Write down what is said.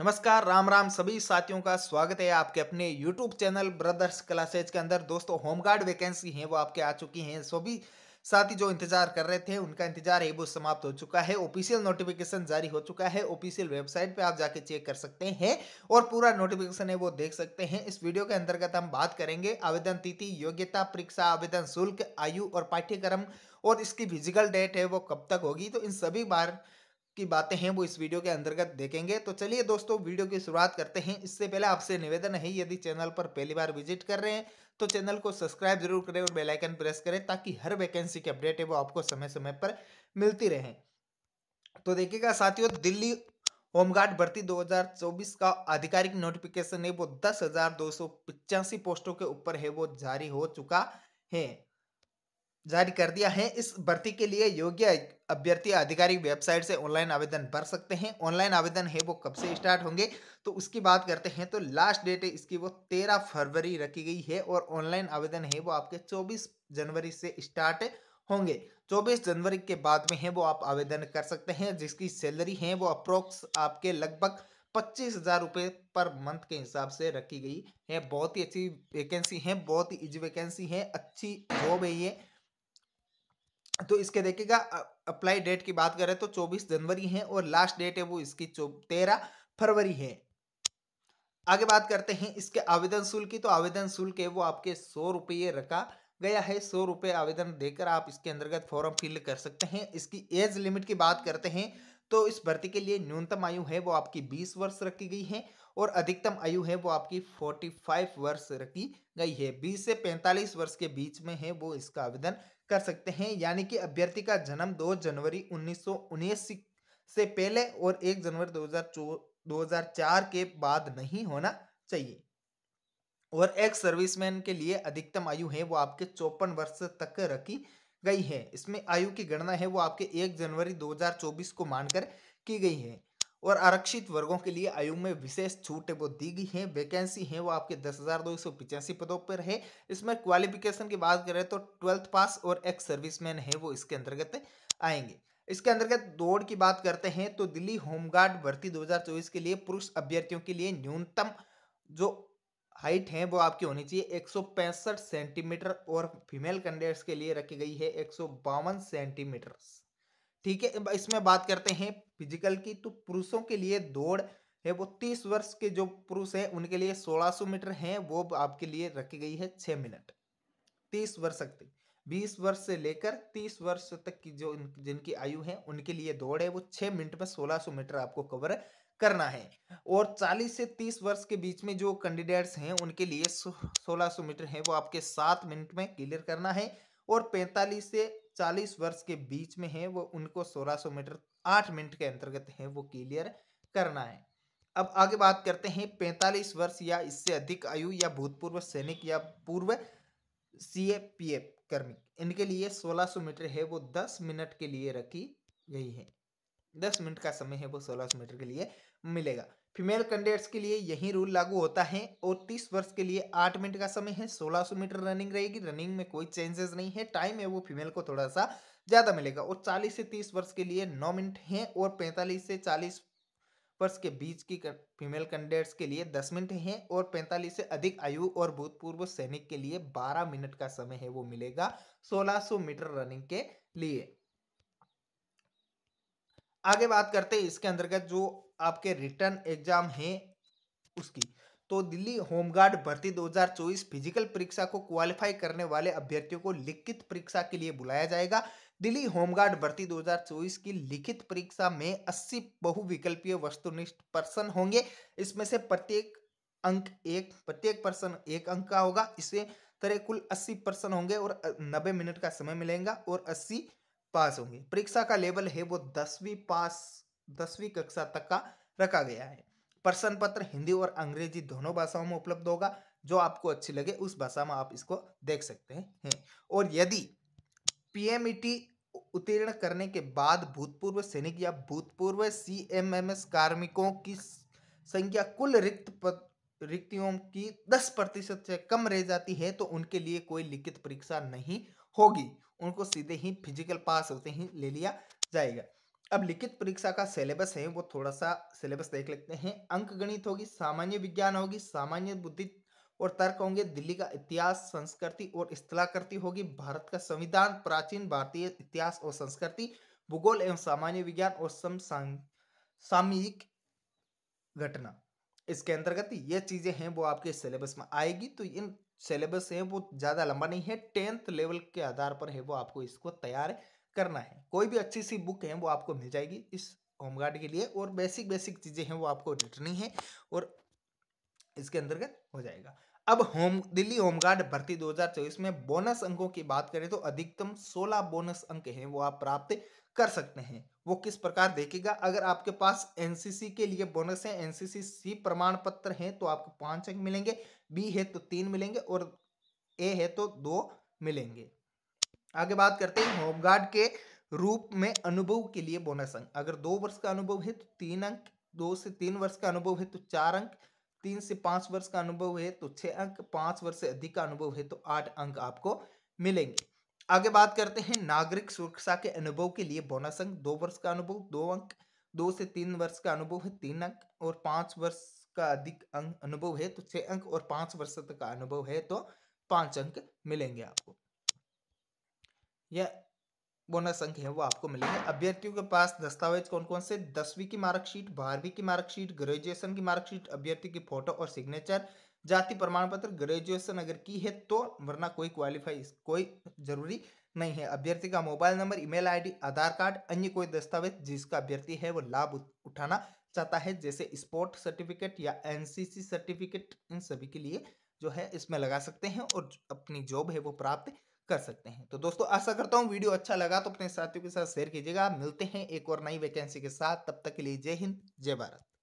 नमस्कार राम राम सभी साथियों का स्वागत है आपके अपने यूट्यूब चैनल ब्रदर्स क्लासेज के अंदर दोस्तों होमगार्ड वैकेंसी हैं वो आपके आ चुकी हैं सो भी साथी जो इंतजार कर रहे थे उनका इंतजार है वो समाप्त हो चुका है ऑफिशियल नोटिफिकेशन जारी हो चुका है ऑफिशियल वेबसाइट पे आप जाके चेक कर सकते हैं और पूरा नोटिफिकेशन है वो देख सकते हैं इस वीडियो के अंतर्गत हम बात करेंगे आवेदन तिथि योग्यता परीक्षा आवेदन शुल्क आयु और पाठ्यक्रम और इसकी फिजिकल डेट है वो कब तक होगी तो इन सभी बार की बातें हैं वो इस वीडियो के अंतर्गत देखेंगे तो चलिए दोस्तों वीडियो की शुरुआत करते हैं इससे पहले आपसे निवेदन है यदि चैनल पर पहली बार विजिट कर रहे हैं तो चैनल को सब्सक्राइब जरूर करें और बेल आइकन प्रेस करें ताकि हर वैकेंसी की अपडेट है वो आपको समय समय पर मिलती रहे तो देखिएगा साथियों दिल्ली होमगार्ड भर्ती 2024 का आधिकारिक नोटिफिकेशन है वो दस पोस्टों के ऊपर है वो जारी हो चुका है जारी कर दिया है इस भर्ती के लिए योग्य अभ्यर्थी आधिकारिक वेबसाइट से ऑनलाइन आवेदन भर सकते हैं ऑनलाइन आवेदन है वो कब से स्टार्ट होंगे तो उसकी बात करते हैं तो लास्ट डेट है इसकी वो तेरह फरवरी रखी गई है और ऑनलाइन आवेदन है वो आपके चौबीस जनवरी से स्टार्ट होंगे चौबीस जनवरी के बाद में है वो आप आवेदन कर सकते हैं जिसकी सैलरी है वो अप्रोक्स आपके लगभग पच्चीस हज़ार रुपये पर मंथ के हिसाब से रखी गई है बहुत ही अच्छी वैकेंसी है बहुत ही इजी वैकेंसी है अच्छी जॉब है ये तो इसके देखिएगा अप्लाई डेट की बात करें तो 24 जनवरी है और लास्ट डेट है वो इसकी तेरह फरवरी है आगे बात करते हैं इसके आवेदन शुल्क की तो आवेदन शुल्क है वो आपके सौ रुपये रखा गया है सौ रुपये आवेदन देकर आप इसके अंतर्गत फॉर्म फिल कर सकते हैं इसकी एज लिमिट की बात करते हैं तो इस भर्ती के लिए न्यूनतम आयु है वो आपकी बीस वर्ष रखी गई है और अधिकतम आयु है वो आपकी फोर्टी फाइव वर्ष रखी गई है बीस से पैंतालीस वर्ष के बीच में है वो इसका आवेदन कर सकते हैं यानी कि अभ्यर्थी का जन्म 2 जनवरी उन्नीस से पहले और 1 जनवरी 2004 के बाद नहीं होना चाहिए और एक्स सर्विसमैन के लिए अधिकतम आयु है वो आपके चौपन वर्ष तक रखी गई है इसमें आयु की गणना है वो आपके 1 जनवरी 2024 को मानकर की गई है और आरक्षित वर्गों के लिए आयु में विशेष छूट वो दी गई है वैकेंसी हैं वो आपके दस हज़ार दो सौ पिचासी पदों पर है इसमें क्वालिफिकेशन की बात करें तो ट्वेल्थ पास और एक्स सर्विसमैन है वो इसके अंतर्गत आएंगे इसके अंतर्गत दौड़ की बात करते हैं तो दिल्ली होमगार्ड भर्ती 2024 के लिए पुरुष अभ्यर्थियों के लिए न्यूनतम जो हाइट है वो आपकी होनी चाहिए एक सेंटीमीटर और फीमेल कैंडिडेट्स के लिए रखी गई है एक सेंटीमीटर ठीक है इसमें बात करते हैं फिजिकल की तो पुरुषों के लिए दौड़ है वो तीस वर्ष के जो पुरुष हैं उनके लिए सोलह सौ मीटर हैं वो आपके लिए रखी गई है छः मिनट तीस वर्ष तक बीस वर्ष से लेकर तीस वर्ष तक की जो जिनकी आयु है उनके लिए दौड़ है वो छः मिनट में सोलह सौ मीटर आपको कवर करना है और चालीस से तीस वर्ष के बीच में जो कैंडिडेट्स हैं उनके लिए सोलह सौ मीटर है वो आपके सात मिनट में क्लियर करना है और पैंतालीस से चालीस वर्ष के बीच में है वो उनको सोलह सो मीटर आठ मिनट के अंतर्गत है वो क्लियर करना है अब आगे बात करते हैं पैंतालीस वर्ष या इससे अधिक आयु या भूतपूर्व सैनिक या पूर्व सी एफ कर्मी इनके लिए सोलह सो मीटर है वो दस मिनट के लिए रखी गई है दस मिनट का समय है वो सोलह सो मीटर के लिए मिलेगा फीमेल कैंडिडेट्स के लिए यही रूल लागू होता है और 30 वर्ष के लिए 8 मिनट का समय है 1600 मीटर रनिंग रहेगी रनिंग में कोई चेंजेस नहीं है टाइम है वो फीमेल को थोड़ा सा ज़्यादा मिलेगा और 40 से 30 वर्ष के लिए 9 मिनट हैं और 45 से 40 वर्ष के बीच की फीमेल कैंडिडेट्स के लिए 10 मिनट हैं और 45 से अधिक आयु और भूतपूर्व सैनिक के लिए बारह मिनट का समय है वो मिलेगा सोलह मीटर रनिंग के लिए आगे बात करते हैं इसके अंतर्गत जो आपके रिटर्न एग्जाम हैं उसकी तो दिल्ली होमगार्ड भर्ती 2024 फिजिकल परीक्षा को क्वालिफाई करने वाले अभ्यर्थियों को लिखित परीक्षा के लिए बुलाया जाएगा दिल्ली होमगार्ड भर्ती 2024 की लिखित परीक्षा में 80 बहुविकल्पीय वस्तुनिष्ठ पर्सन होंगे इसमें से प्रत्येक अंक एक प्रत्येक पर्सन एक अंक का होगा इसे तरह कुल 80 पर्सन होंगे और 90 मिनट का समय मिलेगा और 80 पास होंगे परीक्षा का लेवल है वो दसवीं पास दसवीं कक्षा तक का रखा गया है प्रश्न पत्र हिंदी और अंग्रेजी दोनों भाषाओं में उपलब्ध होगा जो आपको अच्छी लगे उस भाषा में आप इसको देख सकते हैं और यदि पीएमईटी e उत्तीर्ण करने के बाद भूतपूर्व सैनिक या भूतपूर्व सीएमएमएस कार्मिकों की संख्या कुल रिक्त रिक्तियों की 10 प्रतिशत से कम रह जाती है तो उनके लिए कोई लिखित परीक्षा नहीं होगी उनको सीधे ही फिजिकल पास होते ही ले लिया जाएगा अब लिखित परीक्षा का सिलेबस है वो थोड़ा सा सिलेबस देख लेते हैं अंक गणित होगी सामान्य विज्ञान होगी सामान्य बुद्धि और तर्क होंगे दिल्ली का इतिहास संस्कृति और स्थलाकृति होगी भारत का संविधान प्राचीन भारतीय इतिहास और संस्कृति भूगोल एवं सामान्य विज्ञान और सामयिक घटना इसके अंतर्गत ये चीजें हैं वो आपके सिलेबस में आएगी तो इन सिलेबस है वो ज़्यादा लंबा नहीं है टेंथ लेवल के आधार पर है वो आपको इसको तैयार करना है कोई भी अच्छी सी बुक है वो आपको मिल जाएगी इस होमगार्ड के लिए और बेसिक बेसिक चीज़ें हैं वो आपको रटनी है और इसके अंतर्गत हो जाएगा अब होम दिल्ली होमगार्ड भर्ती 2024 में बोनस अंकों की बात करें तो अधिकतम 16 बोनस अंक हैं वो आप प्राप्त कर सकते हैं वो किस प्रकार देखेगा अगर आपके पास एनसीसी के लिए बोनस है एनसीसी सी प्रमाण पत्र है तो आपको पांच अंक मिलेंगे बी है तो तीन मिलेंगे और ए है तो दो मिलेंगे आगे बात करते हैं होमगार्ड के रूप में अनुभव के लिए बोनस अंक अगर दो वर्ष का अनुभव है तो तीन अंक दो से तीन वर्ष का अनुभव है तो चार अंक तीन से पांच वर्ष का अनुभव है तो छह अंक पांच वर्ष से अधिक का अनुभव है तो आठ अंक आपको मिलेंगे आगे बात करते हैं नागरिक सुरक्षा के अनुभव के लिए बोनस अंक दो वर्ष का अनुभव दो अंक दो से तीन वर्ष का अनुभव है तीन अंक और पांच वर्ष का अधिक अंक अनुभव है तो छह अंक और पांच वर्ष तक का अनुभव है तो पांच अंक मिलेंगे आपको यह बोनस अंक है वो आपको मिलेंगे अभ्यर्थियों के पास दस्तावेज कौन कौन से दसवीं की मार्कशीट बारहवीं की मार्कशीट ग्रेजुएशन की मार्कशीट अभ्यर्थी की फोटो और सिग्नेचर जाति प्रमाण पत्र ग्रेजुएशन अगर की है तो वरना कोई क्वालिफाई कोई जरूरी नहीं है अभ्यर्थी का mobile number email ID Aadhaar card अन्य कोई दस्तावेज जिसका अभ्यर्थी है वो लाभ उठाना चाहता है जैसे स्पोर्ट सर्टिफिकेट या एनसीसी सर्टिफिकेट इन सभी के लिए जो है इसमें लगा सकते हैं और अपनी जॉब है वो प्राप्त कर सकते हैं तो दोस्तों आशा करता हूँ वीडियो अच्छा लगा तो अपने साथियों के साथ शेयर कीजिएगा मिलते हैं एक और नई वैकेंसी के साथ तब तक के लिए जय हिंद जय भारत